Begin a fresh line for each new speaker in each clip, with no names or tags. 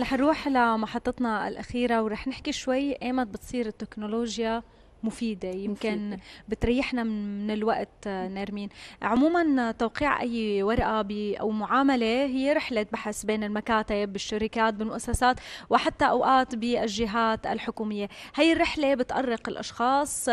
رح نروح لمحطتنا الأخيرة ورح نحكي شوي ايمت بتصير التكنولوجيا مفيدة يمكن مفيدة. بتريحنا من الوقت آه، نرمين عموما توقيع أي ورقة أو معاملة هي رحلة بحث بين المكاتب بالشركات بالمؤسسات وحتى أوقات بالجهات الحكومية هي الرحلة بتأرق الأشخاص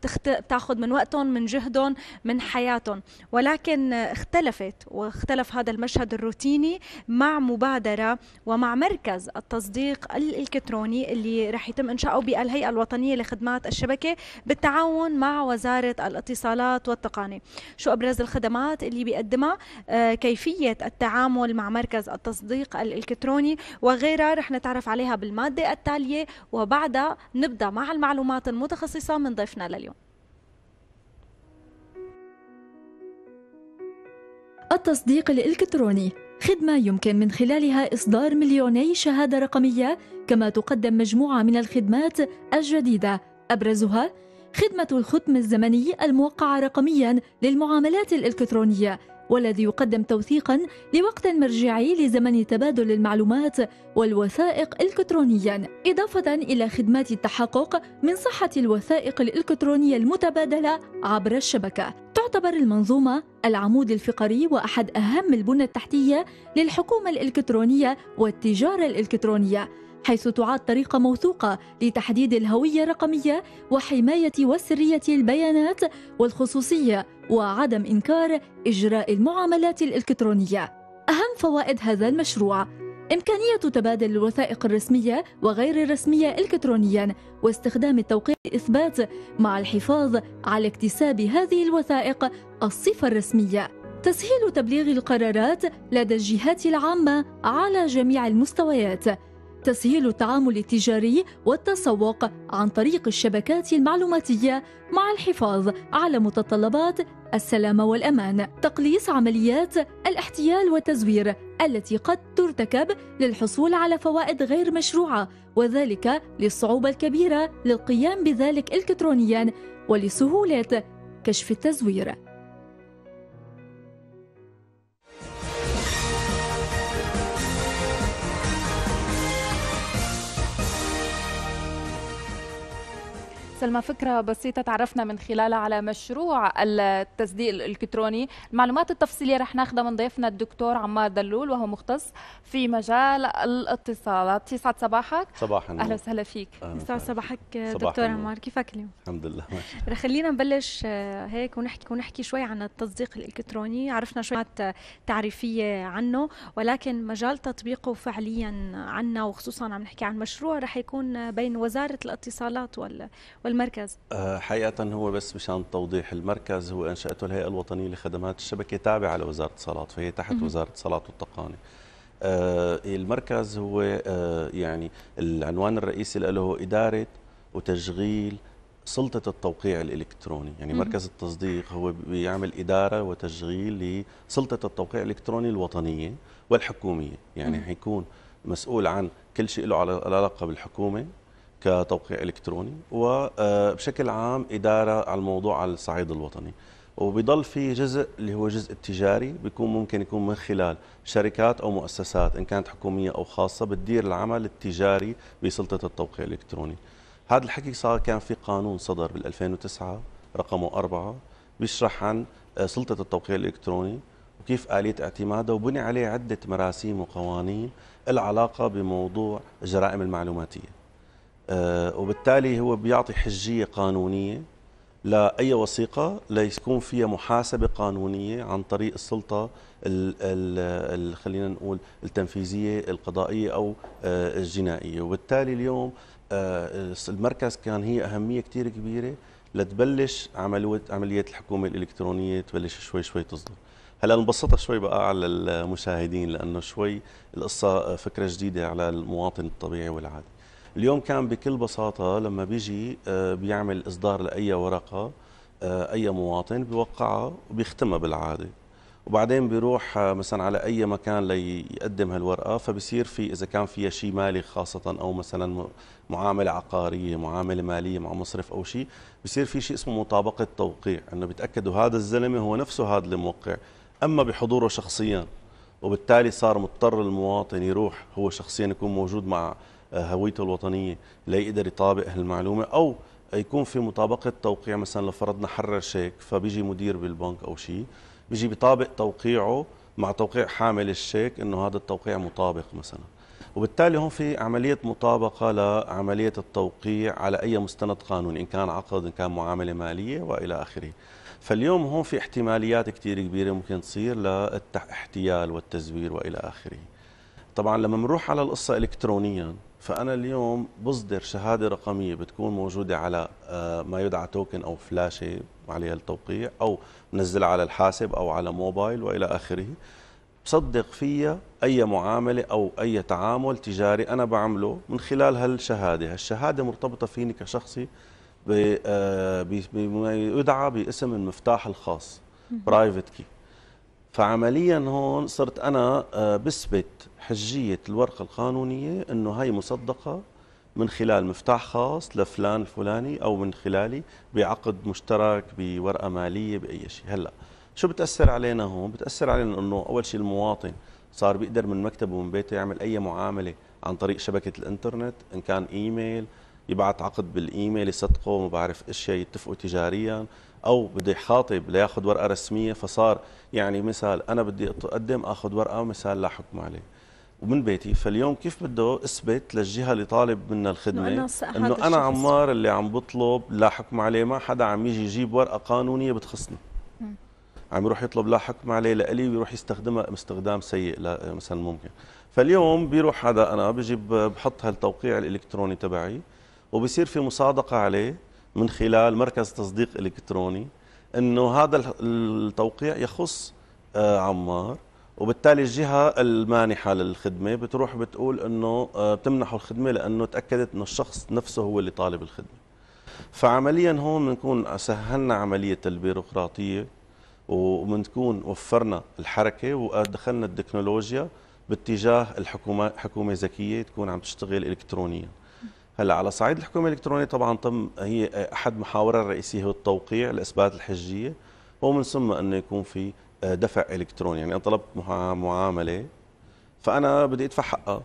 بتخت... بتاخذ من وقتهم من جهدهم من حياتهم ولكن اختلفت واختلف هذا المشهد الروتيني مع مبادرة ومع مركز التصديق الإلكتروني اللي رح يتم إنشاؤه بالهيئة الوطنية لخدمات الشبكة بالتعاون مع وزارة الاتصالات والتقنية شو أبرز الخدمات اللي بيقدمها آه، كيفية التعامل مع مركز التصديق الإلكتروني وغيرها رح نتعرف عليها بالمادة التالية وبعدها نبدأ مع المعلومات المتخصصة من ضيفنا لليوم
التصديق الإلكتروني خدمة يمكن من خلالها إصدار مليوني شهادة رقمية كما تقدم مجموعة من الخدمات الجديدة أبرزها خدمة الختم الزمني الموقعة رقميا للمعاملات الإلكترونية والذي يقدم توثيقا لوقت مرجعي لزمن تبادل المعلومات والوثائق الكترونيا اضافه الى خدمات التحقق من صحه الوثائق الالكترونيه المتبادله عبر الشبكه تعتبر المنظومه العمود الفقري واحد اهم البنى التحتيه للحكومه الالكترونيه والتجاره الالكترونيه حيث تعاد طريقة موثوقة لتحديد الهوية الرقمية وحماية وسرية البيانات والخصوصية وعدم إنكار إجراء المعاملات الإلكترونية. أهم فوائد هذا المشروع إمكانية تبادل الوثائق الرسمية وغير الرسمية إلكترونيا واستخدام التوقيع لإثبات مع الحفاظ على اكتساب هذه الوثائق الصفة الرسمية تسهيل تبليغ القرارات لدى الجهات العامة على جميع المستويات تسهيل التعامل التجاري والتسوق عن طريق الشبكات المعلوماتية مع الحفاظ على متطلبات السلامة والأمان تقليص عمليات الاحتيال والتزوير التي قد ترتكب للحصول على فوائد غير مشروعة وذلك للصعوبة الكبيرة للقيام بذلك إلكترونيا ولسهولة كشف التزوير
سلمى فكرة بسيطة تعرفنا من خلالها على مشروع التصديق الإلكتروني المعلومات التفصيلية رح ناخذها من ضيفنا الدكتور عمار دلول وهو مختص في مجال الاتصالات يسعد صباحك صباحا أهلا وسهلا فيك يسعد صباحك دكتور
عمار كيفك اليوم؟ الحمد لله ماشي
رح خلينا نبلش آه، هيك ونحكي ونحكي شوي عن التصديق الإلكتروني عرفنا شوي تعريفية عنه ولكن مجال تطبيقه فعليا عنا وخصوصا عم نحكي عن مشروع رح يكون بين وزارة الاتصالات وال المركز؟
آه، حقيقة هو بس مشان توضيح المركز هو أنشأته الهيئة الوطنية لخدمات الشبكة تابعة لوزارة الاتصالات فهي تحت وزارة الاتصالات والتقنية آه، المركز هو آه، يعني العنوان الرئيسي له إدارة وتشغيل سلطة التوقيع الإلكتروني يعني مركز التصديق هو بيعمل إدارة وتشغيل لسلطة التوقيع الإلكتروني الوطنية والحكومية يعني حيكون مسؤول عن كل شيء له علاقة بالحكومة كتوقيع الكتروني وبشكل آه، عام اداره على الموضوع على الصعيد الوطني وبيضل في جزء اللي هو جزء التجاري بيكون ممكن يكون من خلال شركات او مؤسسات ان كانت حكوميه او خاصه بتدير العمل التجاري بسلطه التوقيع الالكتروني هذا الحكي صار كان في قانون صدر بال 2009 رقمه 4 بيشرح عن آه، سلطه التوقيع الالكتروني وكيف آلية اعتماده وبني عليه عدة مراسيم وقوانين العلاقة بموضوع الجرائم المعلوماتية آه، وبالتالي هو بيعطي حجيه قانونيه لاي وثيقه ليكون فيها محاسبه قانونيه عن طريق السلطه الـ الـ خلينا نقول التنفيذيه القضائيه او آه، الجنائيه وبالتالي اليوم آه، المركز كان هي اهميه كثير كبيره لتبلش عمليه الحكومه الالكترونيه تبلش شوي شوي تصدر هلا نبسطها شوي بقى على المشاهدين لانه شوي القصه فكره جديده على المواطن الطبيعي والعادي اليوم كان بكل بساطة لما بيجي آه، بيعمل إصدار لأي ورقة آه، أي مواطن بيوقعها وبيختمها بالعادة وبعدين بيروح آه، مثلا على أي مكان ليقدم هالورقة فبصير في إذا كان فيها شيء مالي خاصة أو مثلا معاملة عقارية معاملة مالية مع مصرف أو شيء بصير في شيء اسمه مطابقة توقيع أنه بيتأكدوا هذا الزلمة هو نفسه هذا الموقع أما بحضوره شخصيا وبالتالي صار مضطر المواطن يروح هو شخصيا يكون موجود مع هويته الوطنيه ليقدر يطابق هالمعلومه او يكون في مطابقه توقيع مثلا لو فرضنا حرر شيك فبيجي مدير بالبنك او شيء بيجي بيطابق توقيعه مع توقيع حامل الشيك انه هذا التوقيع مطابق مثلا وبالتالي هون في عملية مطابقة لعملية التوقيع على أي مستند قانوني إن كان عقد إن كان معاملة مالية وإلى آخره فاليوم هون في احتماليات كتير كبيرة ممكن تصير للاحتيال والتزوير وإلى آخره طبعا لما بنروح على القصة إلكترونيا فانا اليوم بصدر شهاده رقميه بتكون موجوده على آه، ما يدعى توكن او فلاشه عليها التوقيع او منزلها على الحاسب او على موبايل والى اخره بصدق فيها اي معامله او اي تعامل تجاري انا بعمله من خلال هالشهاده، هالشهاده مرتبطه فيني كشخصي آه، بما يدعى باسم المفتاح الخاص برايفت كي فعمليا هون صرت انا آه، بثبت حجيه الورقه القانونيه انه هي مصدقه من خلال مفتاح خاص لفلان الفلاني او من خلالي بعقد مشترك بورقه ماليه باي شيء هلا شو بتاثر علينا هون بتاثر علينا انه اول شيء المواطن صار بيقدر من مكتبه ومن بيته يعمل اي معامله عن طريق شبكه الانترنت ان كان ايميل يبعث عقد بالايميل يصدقه ما بعرف اشياء يتفقوا تجاريا او بده يخاطب لياخذ ورقه رسميه فصار يعني مثال انا بدي اقدم اخذ ورقه مثال لا حكم عليه ومن بيتي فاليوم كيف بده اثبت للجهه اللي طالب منا الخدمه انه انا, عمار اللي عم بطلب لا حكم عليه ما حدا عم يجي يجيب ورقه قانونيه بتخصني عم يروح يطلب لا حكم عليه لإلي ويروح يستخدمها باستخدام سيء لا مثلا ممكن فاليوم بيروح هذا انا بجيب بحط هالتوقيع الالكتروني تبعي وبصير في مصادقه عليه من خلال مركز تصديق الكتروني انه هذا التوقيع يخص آه، عمار وبالتالي الجهه المانحه للخدمه بتروح بتقول انه آه، بتمنحه الخدمه لانه تاكدت انه الشخص نفسه هو اللي طالب الخدمه فعمليا هون بنكون سهلنا عمليه البيروقراطيه وبنكون وفرنا الحركه ودخلنا التكنولوجيا باتجاه الحكومه حكومه ذكيه تكون عم تشتغل الكترونيا هلا على صعيد الحكومه الالكترونيه طبعا تم هي احد محاورها الرئيسيه هو التوقيع الاثبات الحجيه ومن ثم انه يكون في دفع الكتروني يعني انا طلبت معامله فانا بدي ادفع حقها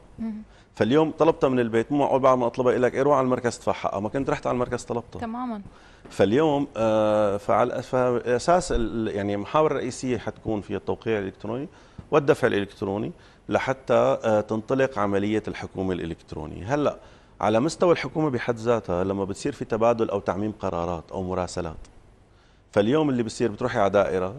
فاليوم طلبتها من البيت مو معقول بعد ما اطلبها لك روح على المركز ادفع حقها ما كنت رحت على المركز طلبتها تماما فاليوم آه، فعلى اساس يعني المحاور الرئيسيه حتكون فيها التوقيع الالكتروني والدفع الالكتروني لحتى آه، تنطلق عمليه الحكومه الالكترونيه هلا على مستوى الحكومه بحد ذاتها لما بتصير في تبادل او تعميم قرارات او مراسلات فاليوم اللي بصير بتروحي على دائره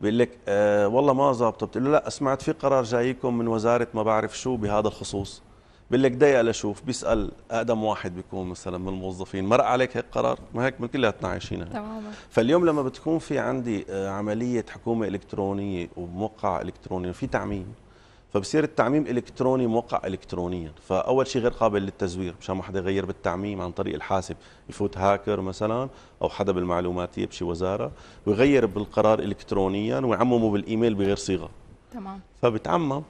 بيقول لك آه والله ما ظابطه بتقول له لا سمعت في قرار جايكم من وزاره ما بعرف شو بهذا الخصوص بيقول لك دقيقه لشوف بيسال اقدم واحد بيكون مثلا من الموظفين مرق عليك هيك قرار ما هيك من كلياتنا عايشينها تماما فاليوم لما بتكون في عندي آه، عمليه حكومه الكترونيه وموقع الكتروني وفي تعميم فبصير طيب، التعميم الكتروني موقع الكترونيا فاول شيء غير قابل للتزوير مشان ما حدا يغير بالتعميم عن طريق الحاسب يفوت هاكر مثلا او حدا بالمعلوماتيه بشي وزاره ويغير بالقرار الكترونيا ويعممه بالايميل بغير صيغه تمام فبتعمم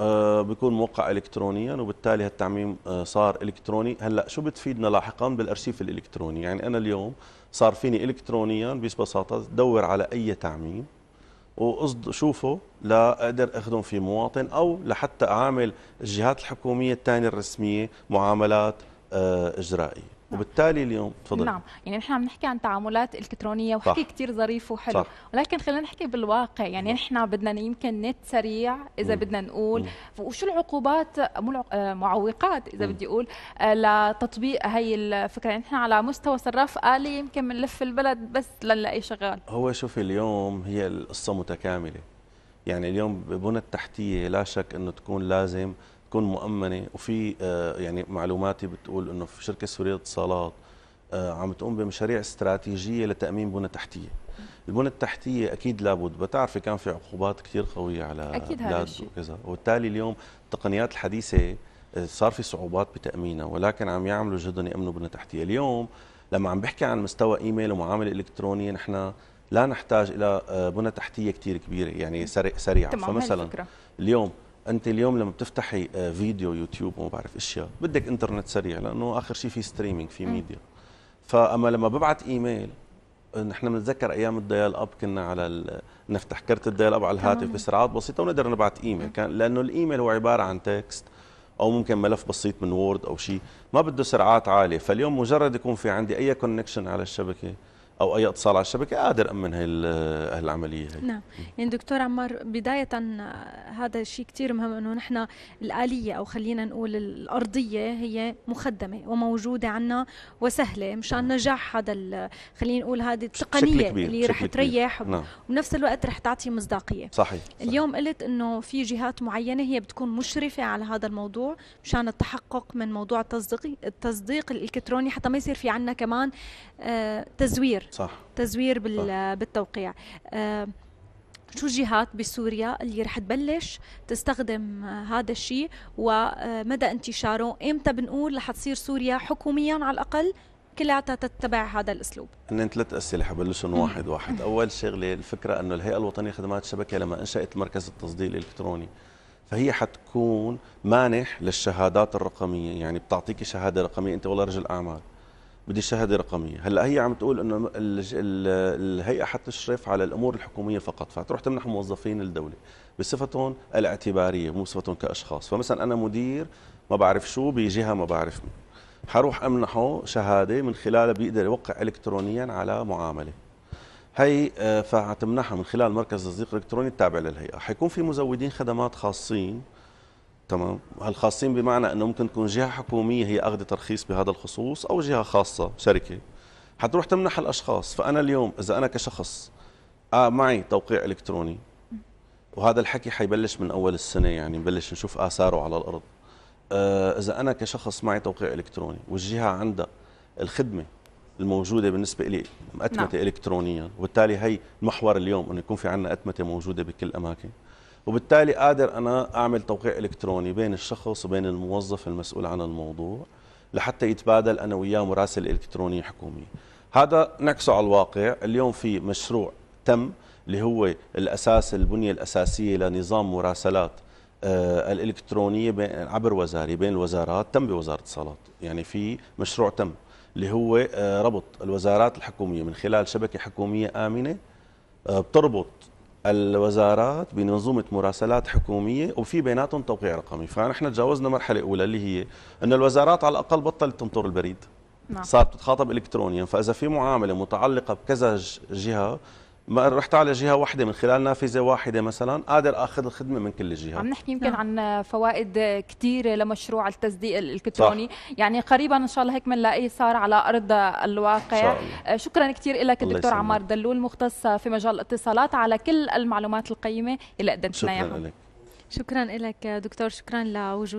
آه، بيكون موقع الكترونيا وبالتالي هالتعميم آه، صار الكتروني هلا شو بتفيدنا لاحقا بالارشيف الالكتروني يعني انا اليوم صار فيني الكترونيا ببساطه دور على اي تعميم وقصد شوفه لأقدر أخدم في مواطن أو لحتى أعامل الجهات الحكومية الثانية الرسمية معاملات آه، إجرائية نعم. وبالتالي اليوم تفضل نعم
يعني نحن عم نحكي عن تعاملات الكترونيه وحكي كثير ظريف وحلو صح. ولكن خلينا نحكي بالواقع يعني نحن بدنا يمكن نت سريع اذا مم. بدنا نقول مم. وشو العقوبات مو آه، معوقات اذا مم. بدي اقول آه، لتطبيق هي الفكره يعني نحن على مستوى صراف الي يمكن بنلف البلد بس لنلاقي شغال
هو شوفي اليوم هي القصه متكامله يعني اليوم بنى التحتيه لا شك انه تكون لازم تكون مؤمنه وفي آه، يعني معلوماتي بتقول انه في شركه سوريه اتصالات آه، عم تقوم بمشاريع استراتيجيه لتامين بنى تحتيه البنى التحتيه اكيد لابد بتعرفي كان في عقوبات كثير قويه على أكيد بلاد وكذا وبالتالي اليوم التقنيات الحديثه آه، صار في صعوبات بتامينها ولكن عم يعملوا جهد يامنوا بنى تحتيه اليوم لما عم بحكي عن مستوى ايميل ومعامله الكترونيه نحن لا نحتاج الى بنى تحتيه كثير كبيره يعني سريعه فمثلا اليوم انت اليوم لما بتفتحي آه، فيديو يوتيوب وما بعرف اشياء بدك انترنت سريع لانه اخر شيء في ستريمينج في ميديا فاما لما ببعت ايميل نحن بنتذكر ايام الديال اب كنا على ال... نفتح كرت الديال اب على الهاتف بسرعات بسيطه ونقدر نبعت ايميل كان لانه الايميل هو عباره عن تكست او ممكن ملف بسيط من وورد او شيء ما بده سرعات عاليه فاليوم مجرد يكون في عندي اي كونكشن على الشبكه او اي اتصال على الشبكه قادر امن هي العمليه هي
نعم يعني دكتور عمار بدايه هذا الشيء كثير مهم انه نحن الاليه او خلينا نقول الارضيه هي مخدمه وموجوده عنا وسهله مشان نعم. نجاح هذا خلينا نقول هذه التقنيه اللي رح تريح نعم. وبنفس الوقت رح تعطي مصداقيه صحيح. صحيح اليوم قلت انه في جهات معينه هي بتكون مشرفه على هذا الموضوع مشان التحقق من موضوع التصديق التصديق الالكتروني حتى ما يصير في عنا كمان آه تزوير صح تزوير بال... صح. بالتوقيع آه شو الجهات بسوريا اللي رح تبلش تستخدم هذا الشيء ومدى انتشاره امتى بنقول رح تصير سوريا حكوميا على الاقل كلياتها تتبع هذا الاسلوب
ان ثلاث اسئله حبلشهم واحد واحد اول شغله الفكره انه الهيئه الوطنيه لخدمات الشبكه لما انشات مركز التصدير الالكتروني فهي حتكون مانح للشهادات الرقميه يعني بتعطيك شهاده رقميه انت والله رجل اعمال بدي شهاده رقميه هلا هي عم تقول انه الهيئه حتشرف على الامور الحكوميه فقط فتروح تمنح موظفين الدوله بصفتهم الاعتباريه مو بصفتهم كاشخاص فمثلا انا مدير ما بعرف شو بجهه ما بعرف مين حروح امنحه شهاده من خلالها بيقدر يوقع الكترونيا على معامله هي آه، فحتمنحها من خلال مركز تصديق الكتروني التابع للهيئه حيكون في مزودين خدمات خاصين تمام هالخاصين بمعنى انه ممكن تكون جهه حكوميه هي اخذ ترخيص بهذا الخصوص او جهه خاصه شركه حتروح تمنح الاشخاص فانا اليوم اذا انا كشخص آه معي توقيع الكتروني وهذا الحكي حيبلش من اول السنه يعني نبلش نشوف اثاره على الارض آه اذا انا كشخص معي توقيع الكتروني والجهه عندها الخدمه الموجوده بالنسبه لي مأتمته نعم. الكترونيا وبالتالي هي محور اليوم انه يكون في عندنا اتمته موجوده بكل اماكن وبالتالي قادر أنا أعمل توقيع إلكتروني بين الشخص وبين الموظف المسؤول عن الموضوع لحتى يتبادل أنا وياه مراسل إلكتروني حكومي هذا نعكسه على الواقع اليوم في مشروع تم اللي هو الأساس البنية الأساسية لنظام مراسلات آه، الالكترونيه الإلكترونية عبر وزاري بين الوزارات تم بوزارة الاتصالات يعني في مشروع تم اللي هو آه، ربط الوزارات الحكومية من خلال شبكة حكومية آمنة آه، بتربط الوزارات بمنظومه مراسلات حكوميه وفي بيناتهم توقيع رقمي، فنحن تجاوزنا مرحله اولى اللي هي انه الوزارات على الاقل بطلت تمطر البريد. نعم. صارت تتخاطب الكترونيا، فاذا في معامله متعلقه بكذا جهه ما رحت على جهه واحده من خلال نافذه واحده مثلا قادر اخذ الخدمه من كل الجهات عم
نحكي يمكن نعم. عن فوائد كثيره لمشروع التصديق الالكتروني صح. يعني قريبا ان شاء الله هيك بنلاقيه صار على ارض الواقع آه، شكرا كثير لك دكتور عمار دلول مختص في مجال الاتصالات على كل المعلومات القيمه اللي قدمتنا اياها شكرا نعم. لك شكرا لك دكتور شكرا لوجودك